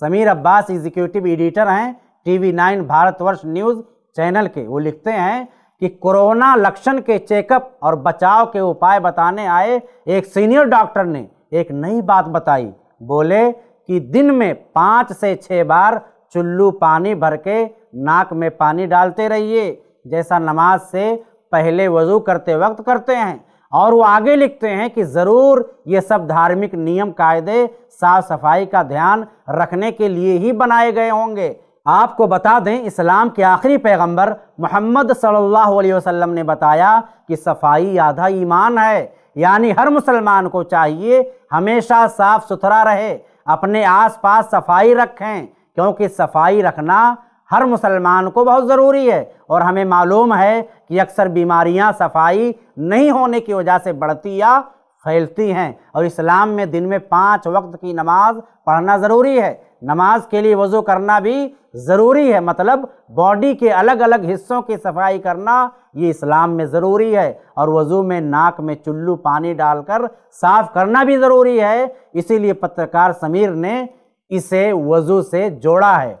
Sameer Abbas executive editor हैं TV nine Bharatvarsh news channel के वो लिखते हैं कि कोरोना लक्षण के चेकअप और बचाव के उपाय बताने आए एक सीनियर डॉक्टर ने एक नई बात बताई बोले कि दिन में पाँच से छः बार चुल्लू पानी भर के नाक में पानी डालते रहिए जैसा नमाज से पहले वजू करते वक्त करते हैं और वो आगे लिखते हैं कि ज़रूर ये सब धार्मिक नियम कायदे साफ सफाई का ध्यान रखने के लिए ही बनाए गए होंगे आपको बता दें इस्लाम के आखिरी पैगंबर मोहम्मद सल्लल्लाहु अलैहि वसल्लम ने बताया कि सफाई आधा ईमान है यानी हर मुसलमान को चाहिए हमेशा साफ सुथरा रहे अपने आसपास सफाई रखें क्योंकि सफाई रखना हर मुसलमान को बहुत ज़रूरी है और हमें मालूम है कि अक्सर बीमारियां सफाई नहीं होने की वजह से बढ़ती या फैलती हैं और इस्लाम में दिन में पाँच वक्त की नमाज पढ़ना ज़रूरी है नमाज के लिए वज़ू करना भी ज़रूरी है मतलब बॉडी के अलग अलग हिस्सों की सफाई करना ये इस्लाम में ज़रूरी है और वज़ू में नाक में चुल्लू पानी डालकर साफ़ करना भी ज़रूरी है इसीलिए पत्रकार समीर ने इसे वज़ू से जोड़ा है